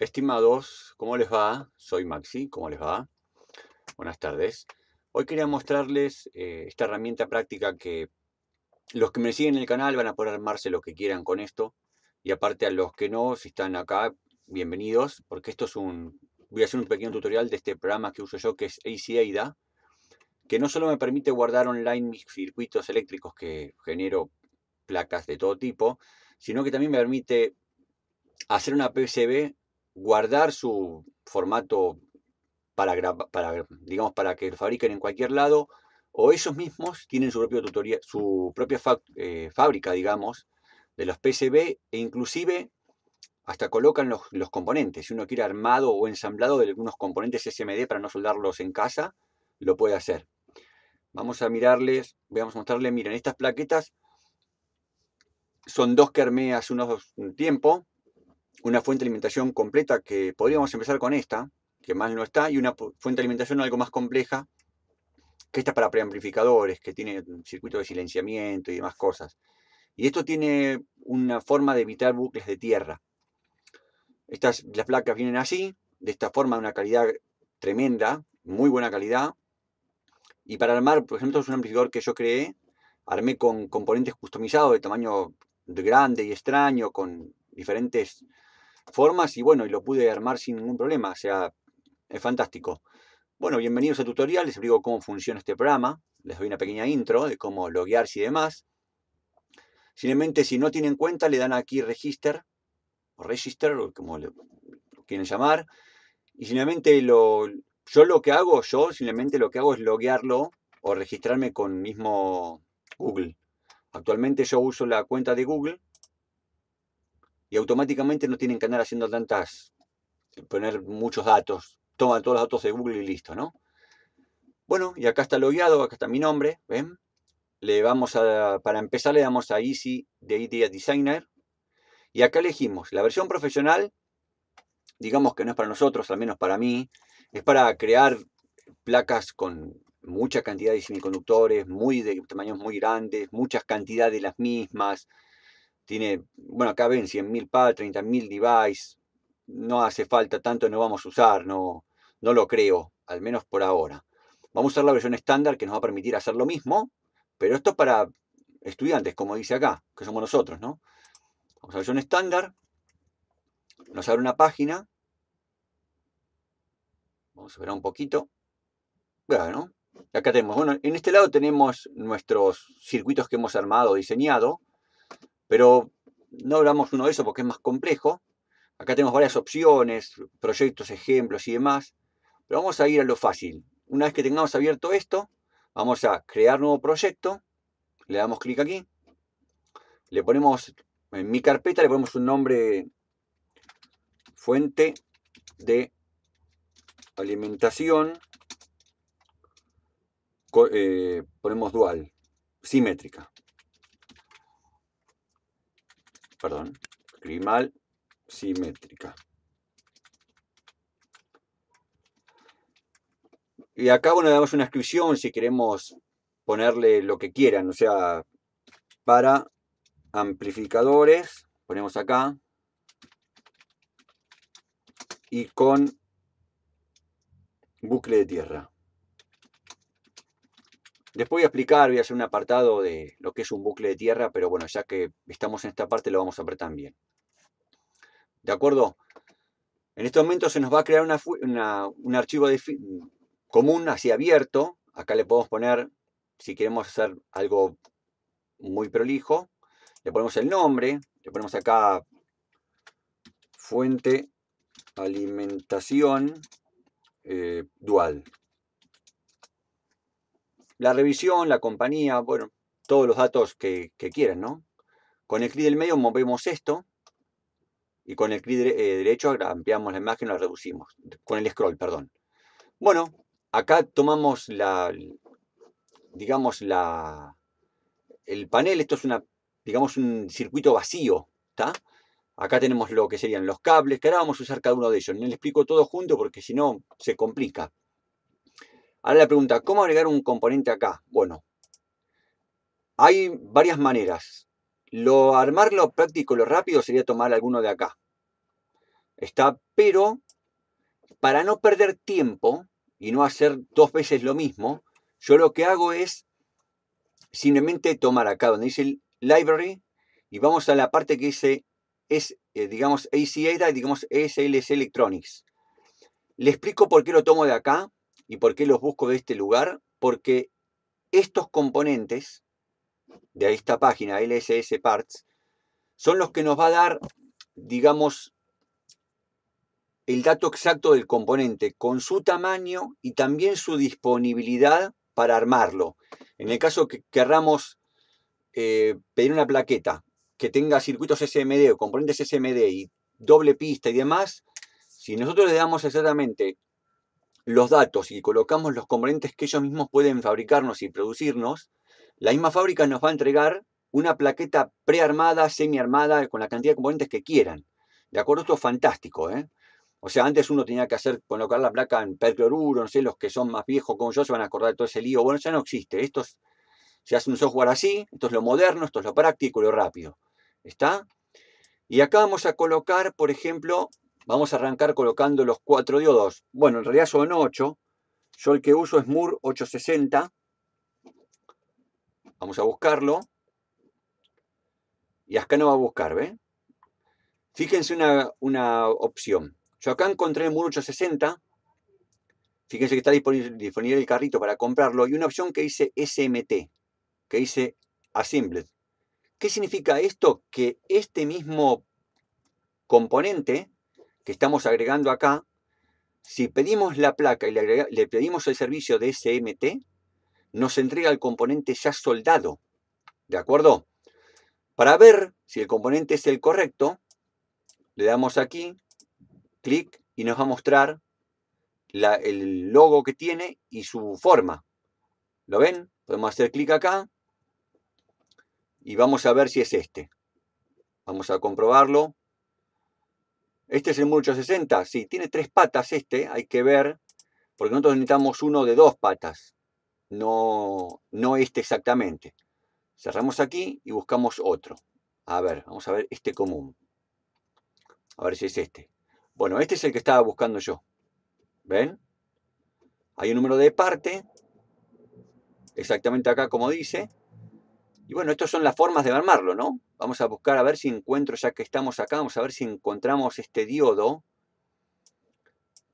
Estimados, ¿cómo les va? Soy Maxi, ¿cómo les va? Buenas tardes. Hoy quería mostrarles eh, esta herramienta práctica que los que me siguen en el canal van a poder armarse lo que quieran con esto. Y aparte a los que no, si están acá, bienvenidos, porque esto es un... Voy a hacer un pequeño tutorial de este programa que uso yo, que es ACAIDA, que no solo me permite guardar online mis circuitos eléctricos que genero placas de todo tipo, sino que también me permite hacer una PCB guardar su formato para, digamos, para que lo fabriquen en cualquier lado, o ellos mismos tienen su, propio su propia eh, fábrica, digamos, de los PCB, e inclusive hasta colocan los, componentes. Si uno quiere armado o ensamblado de algunos componentes SMD para no soldarlos en casa, lo puede hacer. Vamos a mirarles, vamos a mostrarles, miren, estas plaquetas son dos que armé hace unos un tiempo, una fuente de alimentación completa que podríamos empezar con esta, que más no está, y una fuente de alimentación algo más compleja, que esta para preamplificadores, que tiene circuito de silenciamiento y demás cosas. Y esto tiene una forma de evitar bucles de tierra. Estas, las placas vienen así, de esta forma de una calidad tremenda, muy buena calidad. Y para armar, por ejemplo, es un amplificador que yo creé, armé con componentes customizados de tamaño grande y extraño, con diferentes formas y bueno, y lo pude armar sin ningún problema, o sea, es fantástico. Bueno, bienvenidos a tutorial, les explico cómo funciona este programa, les doy una pequeña intro de cómo loguearse y demás. Simplemente si no tienen cuenta le dan aquí register, o register, o como lo quieren llamar, y simplemente lo, yo lo que hago, yo simplemente lo que hago es loguearlo o registrarme con mismo Google. Actualmente yo uso la cuenta de Google y automáticamente no tienen que andar haciendo tantas, eh, poner muchos datos, toman todos los datos de Google y listo, ¿no? Bueno, y acá está logueado, acá está mi nombre, ¿ven? Le vamos a, para empezar le damos a Easy de Idea Designer y acá elegimos la versión profesional, digamos que no es para nosotros, al menos para mí, es para crear placas con mucha cantidad de semiconductores, muy de tamaños muy grandes, muchas cantidades de las mismas, tiene, bueno, acá ven 100.000 pads, 30.000 devices. no hace falta tanto, no vamos a usar, no, no lo creo, al menos por ahora. Vamos a usar la versión estándar que nos va a permitir hacer lo mismo, pero esto es para estudiantes, como dice acá, que somos nosotros, ¿no? Vamos a la versión estándar, nos abre una página, vamos a ver un poquito, bueno, acá tenemos, bueno, en este lado tenemos nuestros circuitos que hemos armado, diseñado, pero no hablamos uno de eso porque es más complejo. Acá tenemos varias opciones, proyectos, ejemplos y demás. Pero vamos a ir a lo fácil. Una vez que tengamos abierto esto, vamos a crear nuevo proyecto. Le damos clic aquí. Le ponemos, en mi carpeta le ponemos un nombre fuente de alimentación. Eh, ponemos dual, simétrica perdón, crimal simétrica. Y acá, bueno, damos una inscripción si queremos ponerle lo que quieran, o sea, para amplificadores, ponemos acá, y con bucle de tierra. Después voy a explicar, voy a hacer un apartado de lo que es un bucle de tierra, pero bueno, ya que estamos en esta parte lo vamos a ver también. ¿De acuerdo? En este momento se nos va a crear un archivo de común, así abierto. Acá le podemos poner, si queremos hacer algo muy prolijo, le ponemos el nombre, le ponemos acá fuente alimentación eh, dual. La revisión, la compañía, bueno, todos los datos que, quieran, ¿no? Con el clic del medio movemos esto y con el clic eh, derecho ampliamos la imagen, la reducimos, con el scroll, perdón. Bueno, acá tomamos la, digamos, la, el panel, esto es una, digamos, un circuito vacío, ¿está? Acá tenemos lo que serían los cables, que ahora vamos a usar cada uno de ellos. No les explico todo junto porque si no se complica. Ahora la pregunta, ¿cómo agregar un componente acá? Bueno, hay varias maneras. Lo armar, lo práctico, lo rápido sería tomar alguno de acá. Está, pero para no perder tiempo y no hacer dos veces lo mismo, yo lo que hago es simplemente tomar acá donde dice library y vamos a la parte que dice es, eh, digamos, y digamos, SLS Electronics. Le explico por qué lo tomo de acá ¿Y por qué los busco de este lugar? Porque estos componentes de esta página, LSS Parts, son los que nos va a dar, digamos, el dato exacto del componente con su tamaño y también su disponibilidad para armarlo. En el caso que querramos eh, pedir una plaqueta que tenga circuitos SMD o componentes SMD y doble pista y demás, si nosotros le damos exactamente los datos y colocamos los componentes que ellos mismos pueden fabricarnos y producirnos, la misma fábrica nos va a entregar una plaqueta prearmada, semiarmada, con la cantidad de componentes que quieran. ¿De acuerdo? Esto es fantástico, ¿eh? O sea, antes uno tenía que hacer, colocar la placa en percloruro, no sé, los que son más viejos como yo se van a acordar de todo ese lío. Bueno, ya no existe. Esto se hace un software así, esto es lo moderno, esto es lo práctico, lo rápido. ¿Está? Y acá vamos a colocar, por ejemplo, Vamos a arrancar colocando los cuatro diodos. Bueno, en realidad son ocho. Yo el que uso es MUR 860. Vamos a buscarlo. Y acá no va a buscar, ¿ve? Fíjense una, una opción. Yo acá encontré el MUR 860. Fíjense que está disponible el carrito para comprarlo. Y una opción que dice SMT, que dice Assembled. ¿Qué significa esto? Que este mismo componente que estamos agregando acá, si pedimos la placa y le, pedimos el servicio de SMT, nos entrega el componente ya soldado. ¿De acuerdo? Para ver si el componente es el correcto, le damos aquí, clic, y nos va a mostrar el logo que tiene y su forma. ¿Lo ven? Podemos hacer clic acá y vamos a ver si es este. Vamos a comprobarlo. Este es el mucho 60? sí, tiene tres patas este, hay que ver, porque nosotros necesitamos uno de dos patas, no, no este exactamente. Cerramos aquí y buscamos otro. A ver, vamos a ver este común. A ver si es este. Bueno, este es el que estaba buscando yo. ¿Ven? Hay un número de parte, exactamente acá como dice, y bueno, estas son las formas de armarlo, ¿no? Vamos a buscar a ver si encuentro, ya que estamos acá, vamos a ver si encontramos este diodo,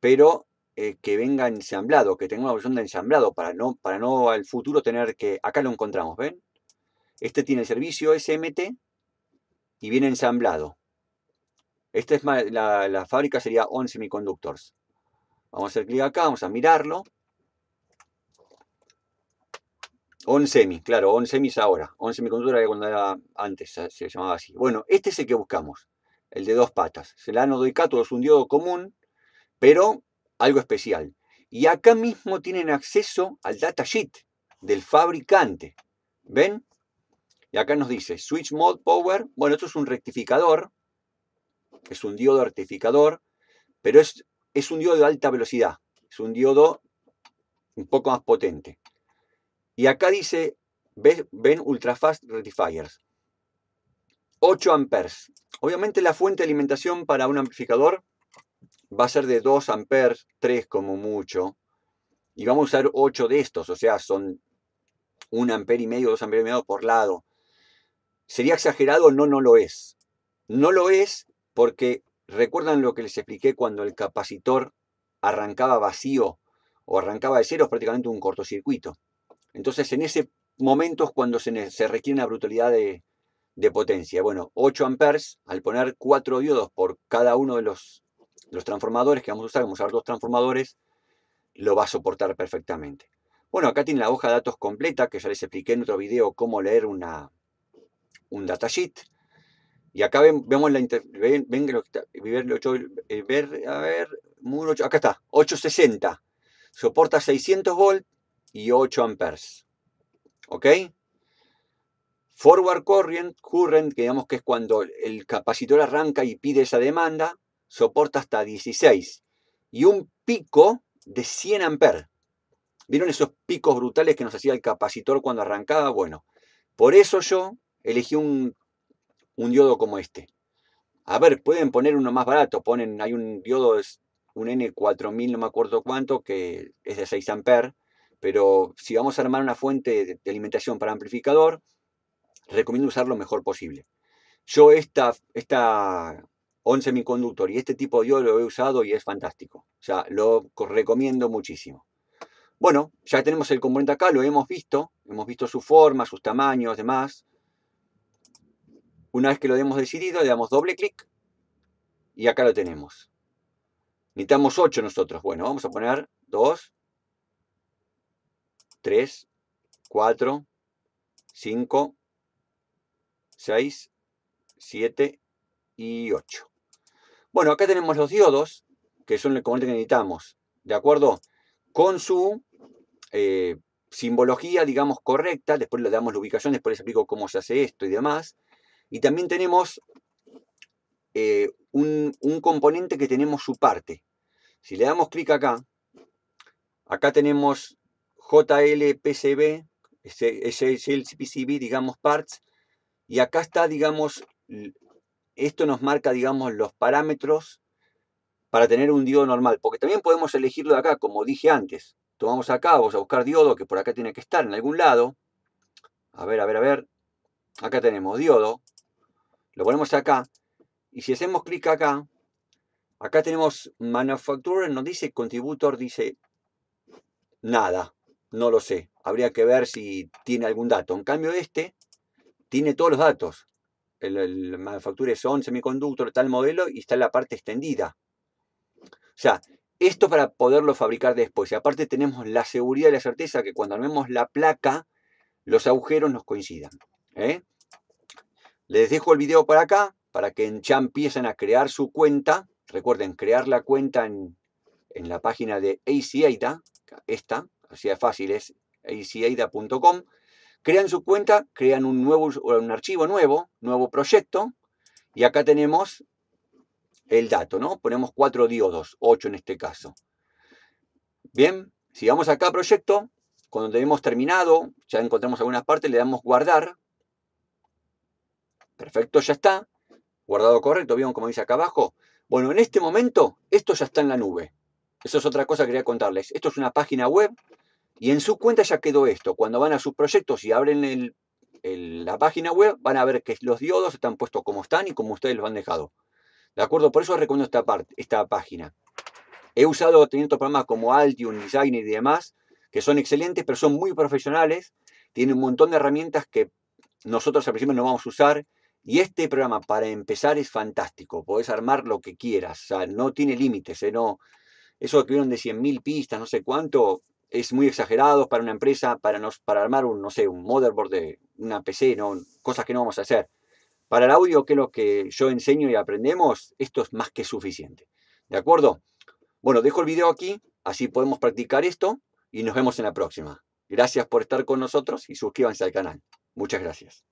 pero eh, que venga ensamblado, que tenga una opción de ensamblado, para no, para no al futuro tener que... Acá lo encontramos, ¿ven? Este tiene el servicio SMT y viene ensamblado. Esta es la, la fábrica sería On Semiconductors. Vamos a hacer clic acá, vamos a mirarlo. On-Semi, claro, On-Semi es ahora. Un era cuando era antes, se llamaba así. Bueno, este es el que buscamos, el de dos patas. El anodo y cátodo es un diodo común, pero algo especial. Y acá mismo tienen acceso al datasheet del fabricante. ¿Ven? Y acá nos dice Switch Mode Power. Bueno, esto es un rectificador, es un diodo rectificador, pero es, es un diodo de alta velocidad. Es un diodo un poco más potente. Y acá dice, ven ultrafast rectifiers. 8 amperes. Obviamente la fuente de alimentación para un amplificador va a ser de 2 amperes, 3 como mucho. Y vamos a usar 8 de estos, o sea, son 1 amper y medio, 2 amperes y medio por lado. ¿Sería exagerado? No, no lo es. No lo es porque recuerdan lo que les expliqué cuando el capacitor arrancaba vacío o arrancaba de Es prácticamente un cortocircuito. Entonces, en ese momento es cuando se, requiere una brutalidad de, potencia. Bueno, 8 amperes, al poner 4 diodos por cada uno de los, transformadores que vamos a usar, vamos a usar dos transformadores, lo va a soportar perfectamente. Bueno, acá tiene la hoja de datos completa, que ya les expliqué en otro video cómo leer una, un datasheet. Y acá vemos la ven, ven lo que eh, ver, a ver, acá está, 860. Soporta 600 volts, y 8 amperes. ¿Ok? Forward current, current, que digamos que es cuando el capacitor arranca y pide esa demanda, soporta hasta 16 y un pico de 100 amperes. ¿Vieron esos picos brutales que nos hacía el capacitor cuando arrancaba? Bueno, por eso yo elegí un, diodo como este. A ver, pueden poner uno más barato. Ponen, hay un diodo, es un N4000, no me acuerdo cuánto, que es de 6 amperes pero si vamos a armar una fuente de, alimentación para amplificador, recomiendo usar lo mejor posible. Yo esta, esta On Semiconductor y este tipo de yo lo he usado y es fantástico. O sea, lo recomiendo muchísimo. Bueno, ya tenemos el componente acá, lo hemos visto. Hemos visto su forma, sus tamaños, demás. Una vez que lo hemos decidido, le damos doble clic y acá lo tenemos. Necesitamos 8 nosotros. Bueno, vamos a poner 2, 3, 4, 5, 6, 7 y 8. Bueno, acá tenemos los diodos, que son el componente que necesitamos, ¿de acuerdo? Con su eh, simbología, digamos, correcta, después le damos la ubicación, después les explico cómo se hace esto y demás. Y también tenemos eh, un, un componente que tenemos su parte. Si le damos clic acá, acá tenemos JLPCB, PCB, digamos, parts. Y acá está, digamos, esto nos marca, digamos, los parámetros para tener un diodo normal. Porque también podemos elegirlo de acá, como dije antes. Tomamos acá, vamos a buscar diodo, que por acá tiene que estar en algún lado. A ver, a ver, a ver. Acá tenemos diodo. Lo ponemos acá. Y si hacemos clic acá, acá tenemos manufacturer, nos dice contributor, dice nada no lo sé. Habría que ver si tiene algún dato. En cambio, este tiene todos los datos. El, el son semiconductor, tal modelo, y está en la parte extendida. O sea, esto para poderlo fabricar después. Y aparte tenemos la seguridad y la certeza que cuando armemos la placa, los agujeros nos coincidan. ¿eh? Les dejo el video para acá, para que en ya empiecen a crear su cuenta. Recuerden, crear la cuenta en, la página de ACIDA, esta, así de fácil es easyaida.com, crean su cuenta, crean un nuevo un archivo nuevo, nuevo proyecto, y acá tenemos el dato, ¿no? Ponemos cuatro diodos, ocho en este caso. Bien, si vamos acá a proyecto, cuando tenemos terminado, ya encontramos algunas partes, le damos guardar. Perfecto, ya está. Guardado correcto, ¿vieron como dice acá abajo? Bueno, en este momento, esto ya está en la nube. Eso es otra cosa que quería contarles. Esto es una página web y en su cuenta ya quedó esto. Cuando van a sus proyectos y abren la página web, van a ver que los diodos están puestos como están y como ustedes los han dejado. ¿De acuerdo? Por eso recomiendo esta, parte, esta página. He usado teniendo programas como Altium, Designer y demás, que son excelentes, pero son muy profesionales. Tienen un montón de herramientas que nosotros al principio no vamos a usar. Y este programa, para empezar, es fantástico. Podés armar lo que quieras. O sea, no tiene límites. ¿eh? eso que vieron de 100.000 pistas, no sé cuánto, es muy exagerado para una empresa, para, nos, para armar un, no sé, un motherboard de una PC, ¿no? cosas que no vamos a hacer. Para el audio, que es lo que yo enseño y aprendemos, esto es más que suficiente. ¿De acuerdo? Bueno, dejo el video aquí, así podemos practicar esto y nos vemos en la próxima. Gracias por estar con nosotros y suscríbanse al canal. Muchas gracias.